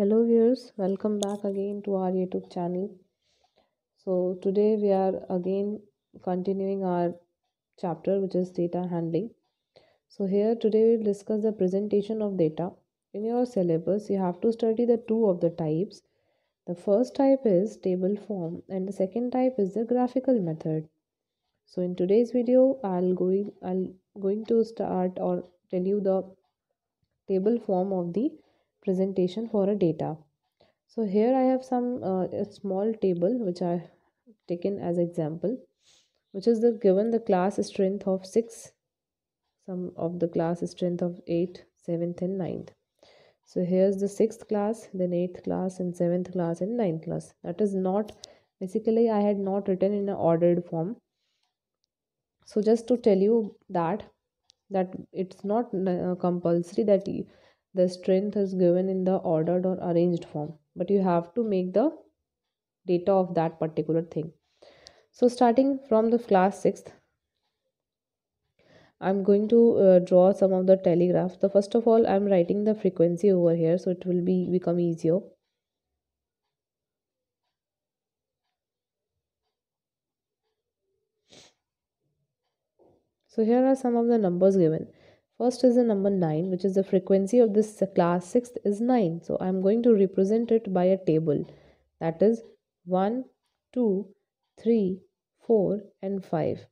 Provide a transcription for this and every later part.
hello viewers welcome back again to our youtube channel so today we are again continuing our chapter which is data handling so here today we will discuss the presentation of data in your syllabus you have to study the two of the types the first type is table form and the second type is the graphical method so in today's video i'll going i'll going to start or tell you the table form of the presentation for a data. So here I have some uh, small table which I taken as example which is the given the class strength of 6 some of the class strength of 8 7th and 9th so here's the 6th class then 8th class and 7th class and 9th class that is not basically I had not written in an ordered form so just to tell you that that it's not uh, compulsory that the strength is given in the ordered or arranged form but you have to make the data of that particular thing so starting from the class 6th i'm going to uh, draw some of the telegraphs the first of all i'm writing the frequency over here so it will be become easier so here are some of the numbers given First is the number 9 which is the frequency of this class 6th is 9. So I am going to represent it by a table that is 1, 2, 3, 4 and 5.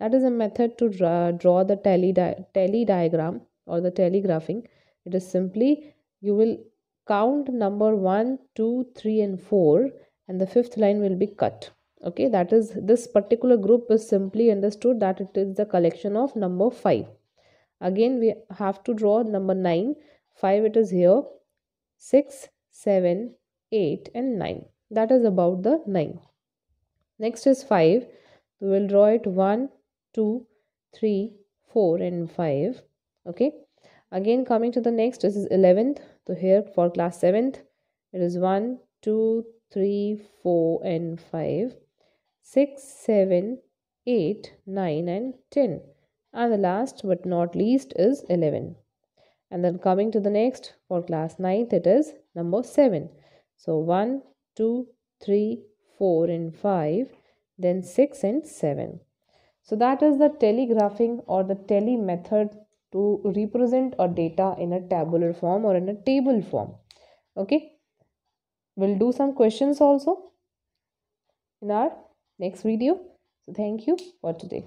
That is a method to draw, draw the tally, di tally diagram or the telegraphing. It is simply you will count number 1, 2, 3 and 4 and the fifth line will be cut. Okay, that is this particular group is simply understood that it is the collection of number 5 again we have to draw number 9 5 it is here 6 7 8 and 9 that is about the 9 next is 5 we will draw it 1 2 3 4 and 5 okay again coming to the next this is 11th so here for class 7th it is 1 2 3 4 and 5 6 7 8 9 and 10 and the last but not least is 11 and then coming to the next for class 9th it is number 7 so 1 2 3 4 and 5 then 6 and 7 so that is the telegraphing or the tele method to represent a data in a tabular form or in a table form okay we'll do some questions also in our next video so thank you for today